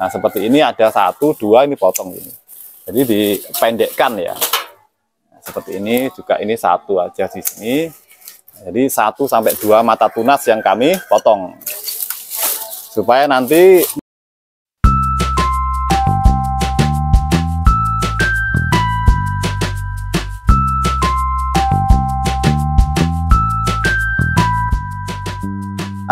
Nah, seperti ini ada satu, dua, ini potong ini. Jadi dipendekkan ya. Nah, seperti ini juga ini satu aja di sini. Jadi satu sampai dua mata tunas yang kami potong. Supaya nanti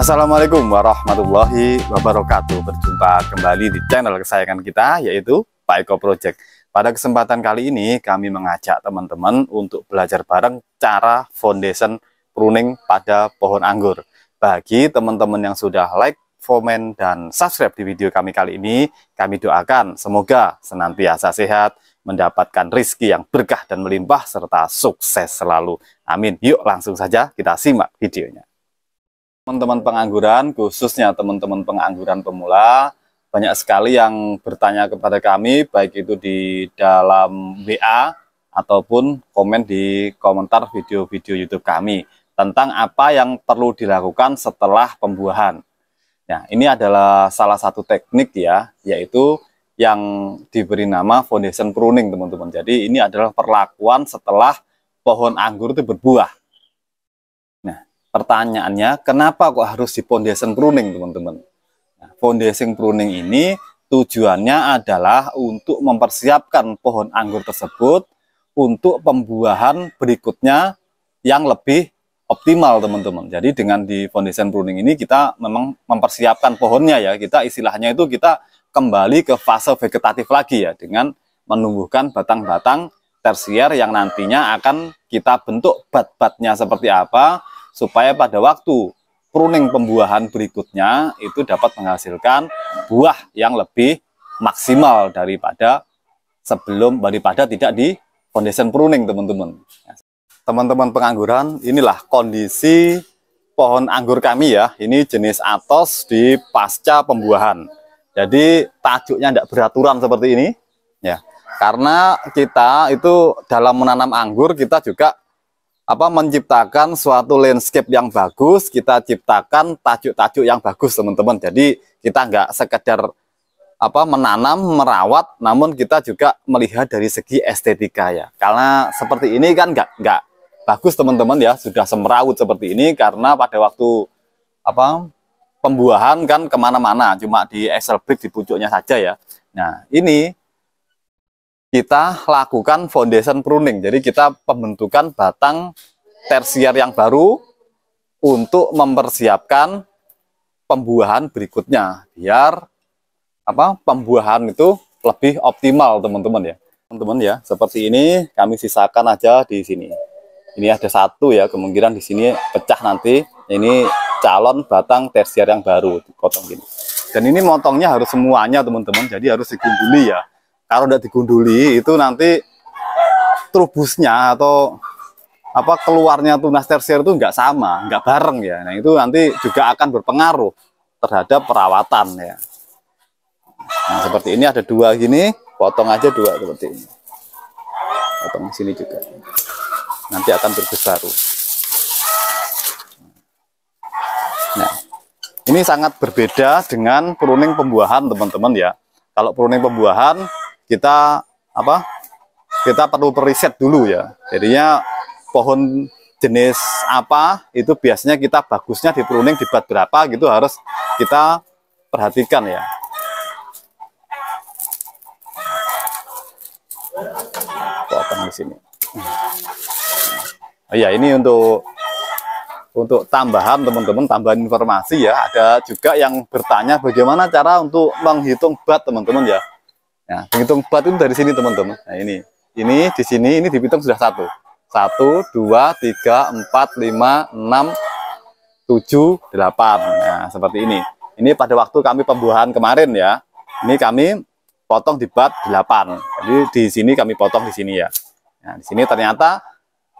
Assalamualaikum warahmatullahi wabarakatuh. Berjumpa kembali di channel kesayangan kita yaitu Pak Eko Project. Pada kesempatan kali ini kami mengajak teman-teman untuk belajar bareng cara foundation pruning pada pohon anggur. Bagi teman-teman yang sudah like, komen, dan subscribe di video kami kali ini, kami doakan semoga senantiasa sehat, mendapatkan rezeki yang berkah dan melimpah, serta sukses selalu. Amin. Yuk langsung saja kita simak videonya teman-teman pengangguran, khususnya teman-teman pengangguran pemula, banyak sekali yang bertanya kepada kami, baik itu di dalam WA ataupun komen di komentar video-video YouTube kami tentang apa yang perlu dilakukan setelah pembuahan. Nah, ini adalah salah satu teknik ya, yaitu yang diberi nama foundation pruning, teman-teman. Jadi ini adalah perlakuan setelah pohon anggur itu berbuah pertanyaannya kenapa kok harus di foundation pruning teman-teman nah, foundation pruning ini tujuannya adalah untuk mempersiapkan pohon anggur tersebut untuk pembuahan berikutnya yang lebih optimal teman-teman jadi dengan di foundation pruning ini kita memang mempersiapkan pohonnya ya kita istilahnya itu kita kembali ke fase vegetatif lagi ya dengan menumbuhkan batang-batang tersier yang nantinya akan kita bentuk bat-batnya seperti apa supaya pada waktu pruning pembuahan berikutnya itu dapat menghasilkan buah yang lebih maksimal daripada sebelum daripada tidak di foundation pruning teman-teman teman-teman pengangguran inilah kondisi pohon anggur kami ya ini jenis atos di pasca pembuahan jadi tajuknya tidak beraturan seperti ini ya karena kita itu dalam menanam anggur kita juga apa menciptakan suatu landscape yang bagus, kita ciptakan tajuk-tajuk yang bagus, teman-teman. Jadi kita nggak sekedar apa menanam, merawat, namun kita juga melihat dari segi estetika ya. Karena seperti ini kan nggak nggak bagus, teman-teman ya, sudah semrawut seperti ini karena pada waktu apa pembuahan kan kemana-mana, cuma di Excel brick di pucuknya saja ya. Nah ini kita lakukan foundation pruning. Jadi kita pembentukan batang tersier yang baru untuk mempersiapkan pembuahan berikutnya biar apa pembuahan itu lebih optimal teman-teman ya. Teman-teman ya, seperti ini kami sisakan aja di sini. Ini ada satu ya, kemungkinan di sini pecah nanti. Ini calon batang tersier yang baru dipotong gini. Dan ini motongnya harus semuanya teman-teman, jadi harus dikumpuli ya kalau tidak digunduli itu nanti trubusnya atau apa keluarnya tunas tersier itu nggak sama, nggak bareng ya. Nah itu nanti juga akan berpengaruh terhadap perawatan ya. Nah seperti ini ada dua gini, potong aja dua seperti ini. Potong sini juga. Nanti akan berbesar. Nah ini sangat berbeda dengan pruning pembuahan teman-teman ya. Kalau pruning pembuahan kita apa kita perlu periset dulu ya jadinya pohon jenis apa itu biasanya kita bagusnya di pruning di bat berapa gitu harus kita perhatikan ya potong di sini oh, ya ini untuk untuk tambahan teman-teman tambahan informasi ya ada juga yang bertanya bagaimana cara untuk menghitung bat teman-teman ya Nah, penghitung bat itu dari sini teman-teman. Nah ini, ini di sini ini dihitung sudah satu, satu, dua, tiga, empat, lima, enam, tujuh, delapan. Nah seperti ini. Ini pada waktu kami pembuahan kemarin ya. Ini kami potong di bat delapan. Jadi di sini kami potong di sini ya. Nah di sini ternyata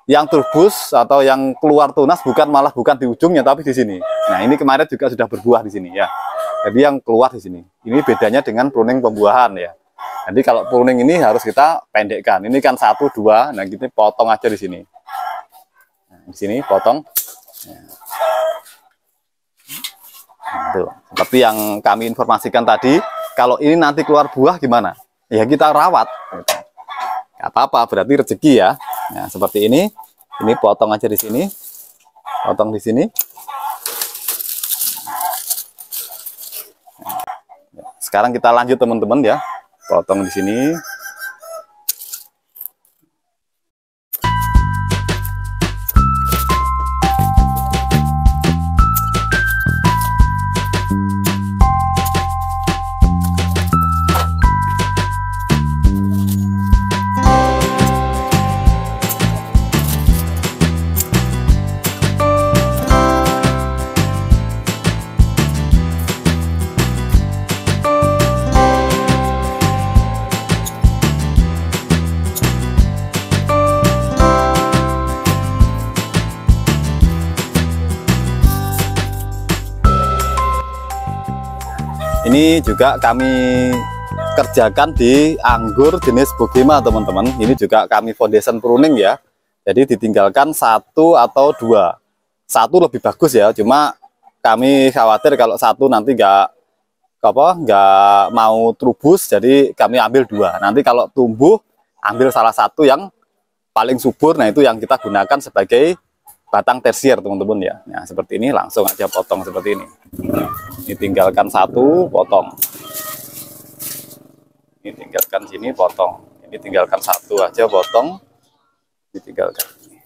yang turbus atau yang keluar tunas bukan malah bukan di ujungnya tapi di sini. Nah ini kemarin juga sudah berbuah di sini ya. Jadi yang keluar di sini. Ini bedanya dengan pruning pembuahan ya. Jadi kalau pruning ini harus kita pendekkan. Ini kan satu dua, nah kita potong aja di sini. Nah, di sini potong. Nah, tuh. Seperti yang kami informasikan tadi, kalau ini nanti keluar buah gimana? Ya kita rawat. Gitu. Gak apa-apa, berarti rezeki ya. Nah, seperti ini. Ini potong aja di sini. Potong di sini. Nah, ya. Sekarang kita lanjut teman-teman ya potong di sini ini juga kami kerjakan di anggur jenis bukima teman-teman ini juga kami foundation pruning ya jadi ditinggalkan satu atau dua satu lebih bagus ya cuma kami khawatir kalau satu nanti nggak apa nggak mau trubus jadi kami ambil dua nanti kalau tumbuh ambil salah satu yang paling subur nah itu yang kita gunakan sebagai batang tersier teman-teman ya. Nah, seperti ini langsung aja potong seperti ini. ini tinggalkan satu, potong. Ini tinggalkan sini, potong. Ini tinggalkan satu aja, potong. Ditinggalkan. tinggalkan.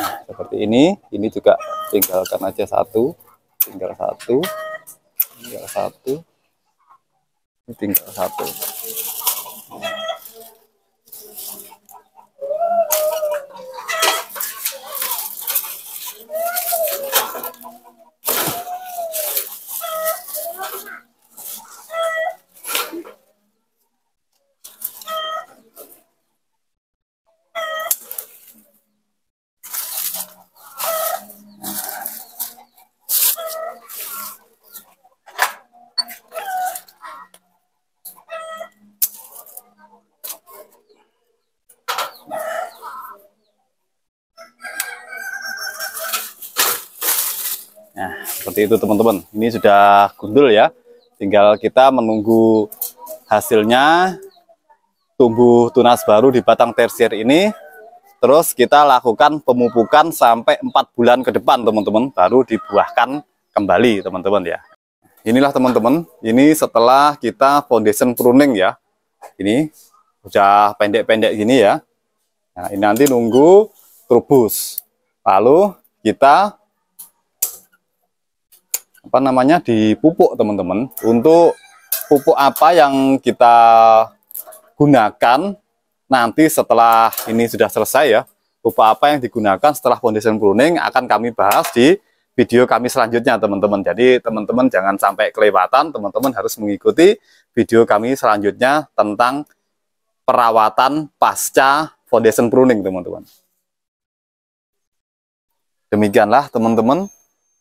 Nah, seperti ini, ini juga tinggalkan aja satu, tinggal satu, tinggal satu, tinggal satu. Nah, seperti itu teman-teman. Ini sudah gundul ya. Tinggal kita menunggu hasilnya tumbuh tunas baru di batang tersier ini. Terus kita lakukan pemupukan sampai 4 bulan ke depan teman-teman. Baru dibuahkan kembali teman-teman ya. Inilah teman-teman, ini setelah kita foundation pruning ya. Ini sudah pendek-pendek gini ya. Nah, ini nanti nunggu trubus. Lalu kita apa namanya dipupuk teman-teman untuk pupuk apa yang kita gunakan nanti setelah ini sudah selesai ya pupuk apa yang digunakan setelah foundation pruning akan kami bahas di video kami selanjutnya teman-teman jadi teman-teman jangan sampai kelewatan teman-teman harus mengikuti video kami selanjutnya tentang perawatan pasca foundation pruning teman-teman demikianlah teman-teman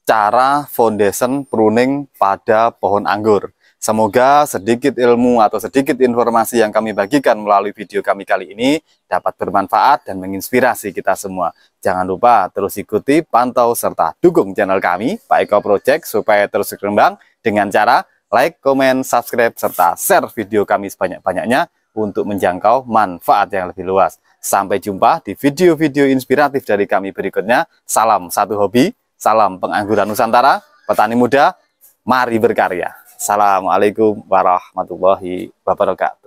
cara foundation pruning pada pohon anggur. Semoga sedikit ilmu atau sedikit informasi yang kami bagikan melalui video kami kali ini dapat bermanfaat dan menginspirasi kita semua. Jangan lupa terus ikuti, pantau, serta dukung channel kami, Pak Eko Project, supaya terus berkembang dengan cara like, komen, subscribe, serta share video kami sebanyak-banyaknya untuk menjangkau manfaat yang lebih luas. Sampai jumpa di video-video inspiratif dari kami berikutnya. Salam satu hobi, Salam pengangguran Nusantara, petani muda, mari berkarya. Assalamualaikum warahmatullahi wabarakatuh.